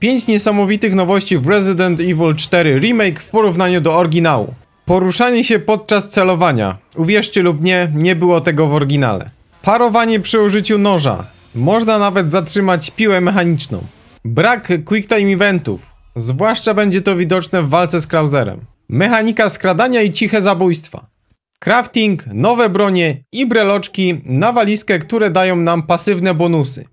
5 niesamowitych nowości w Resident Evil 4 Remake w porównaniu do oryginału. Poruszanie się podczas celowania. Uwierzcie lub nie, nie było tego w oryginale. Parowanie przy użyciu noża. Można nawet zatrzymać piłę mechaniczną. Brak quicktime eventów. Zwłaszcza będzie to widoczne w walce z Krauserem. Mechanika skradania i ciche zabójstwa. Crafting, nowe bronie i breloczki na walizkę, które dają nam pasywne bonusy.